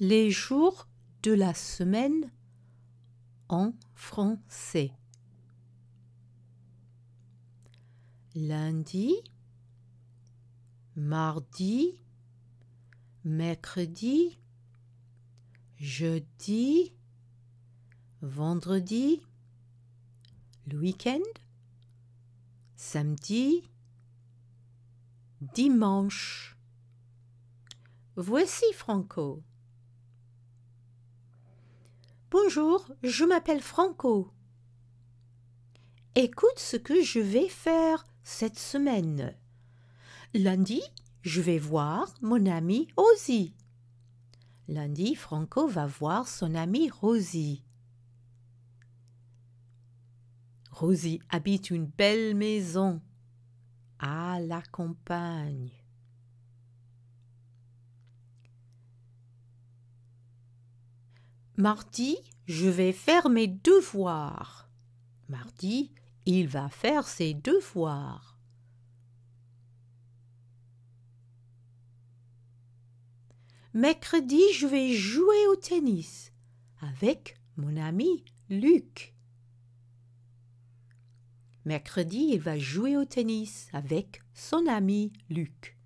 les jours de la semaine en français. Lundi, mardi, mercredi, jeudi, vendredi, le week-end, samedi, dimanche. Voici Franco. Bonjour, je m'appelle Franco. Écoute ce que je vais faire cette semaine. Lundi, je vais voir mon ami Rosie. Lundi, Franco va voir son ami Rosie. Rosie habite une belle maison à la campagne. Mardi, je vais faire mes devoirs. Mardi, il va faire ses devoirs. Mercredi, je vais jouer au tennis avec mon ami Luc. Mercredi, il va jouer au tennis avec son ami Luc.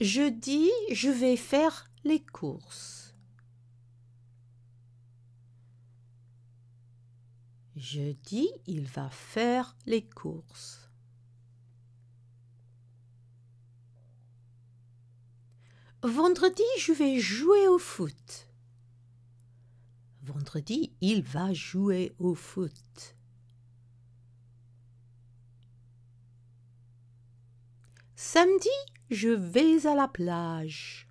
Jeudi, je vais faire les courses. Jeudi, il va faire les courses. Vendredi, je vais jouer au foot. Vendredi, il va jouer au foot. Samedi, je vais à la plage.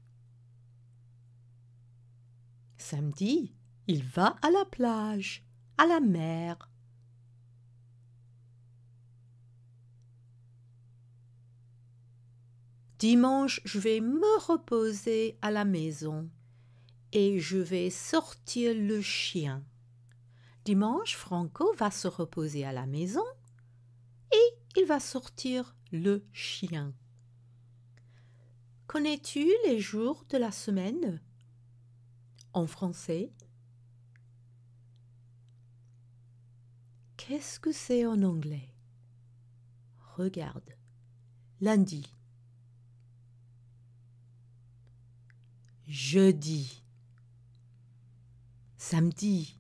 Samedi, il va à la plage, à la mer. Dimanche, je vais me reposer à la maison et je vais sortir le chien. Dimanche, Franco va se reposer à la maison va sortir le chien. Connais-tu les jours de la semaine En français Qu'est-ce que c'est en anglais Regarde. Lundi. Jeudi. Samedi.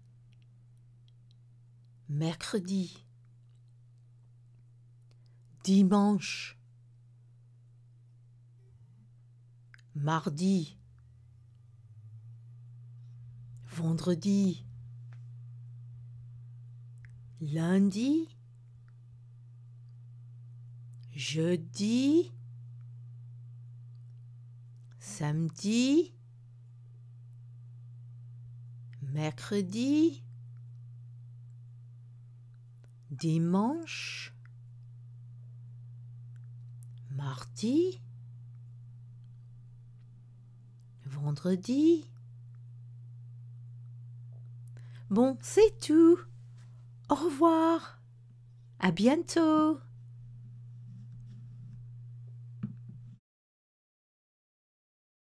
Mercredi dimanche, mardi, vendredi, lundi, jeudi, samedi, mercredi, dimanche, mardi, vendredi. Bon, c'est tout. Au revoir. À bientôt.